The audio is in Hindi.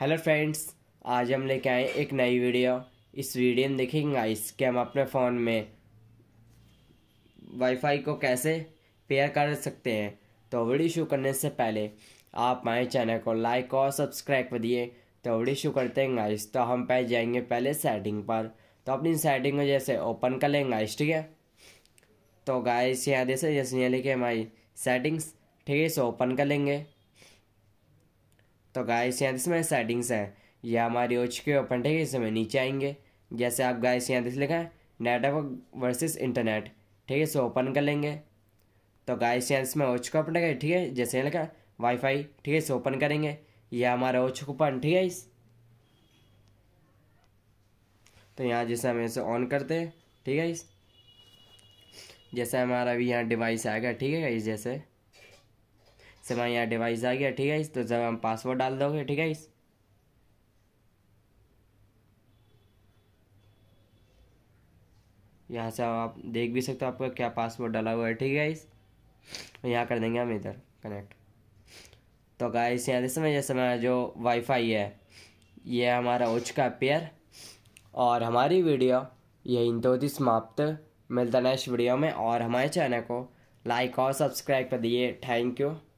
हेलो फ्रेंड्स आज हम लेके आए एक नई वीडियो इस वीडियो में देखेंगे गाइस कि हम अपने फ़ोन में वाईफाई को कैसे पेयर कर सकते हैं तो वीडियो शुरू करने से पहले आप हमारे चैनल को लाइक और सब्सक्राइब कर दिए तो वीडियो शुरू करते हैं गाइस तो हम पहले जाएंगे पहले सेटिंग पर तो अपनी सेटिंग को जैसे ओपन कर लेंगे गाइस ठीक है तो गाइस यहाँ जैसे जैसे यहाँ लिखे हमारी सेटिंग्स ठीक है इसे ओपन कर लेंगे तो गाइस यहाँ इसमें सेटिंग्स हैं ये हमारी ओच के ओपन ठीक है इसमें नीचे आएंगे जैसे आप गाइस यहाँ दिस लिखा है नेटवर्क वर्सेस इंटरनेट ठीक है इसे ओपन कर लेंगे तो गाइस यहाँ इसमें ओच के ओपन ठीक है जैसे यहाँ लिखा वाईफाई ठीक है इसे ओपन करेंगे ये हमारा ओच ओपन ठीक है इस तो यहाँ जैसे हम इसे ऑन करते हैं ठीक है इस जैसे हमारा भी यहाँ डिवाइस आएगा ठीक है इस जैसे सब यहाँ डिवाइस आ गया ठीक है इस तो जब हम पासवर्ड डाल दोगे ठीक है इस यहाँ से आप देख भी सकते हो आपका क्या पासवर्ड डाला हुआ है ठीक है इस यहाँ कर देंगे हम इधर कनेक्ट तो गाइस यहाँ देख समय जैसे हमारा जो वाईफाई है ये हमारा उच्च का पेयर और हमारी वीडियो यही दो दिन समाप्त मिलता नेक्स्ट वीडियो में और हमारे चैनल को लाइक और सब्सक्राइब कर दिए थैंक यू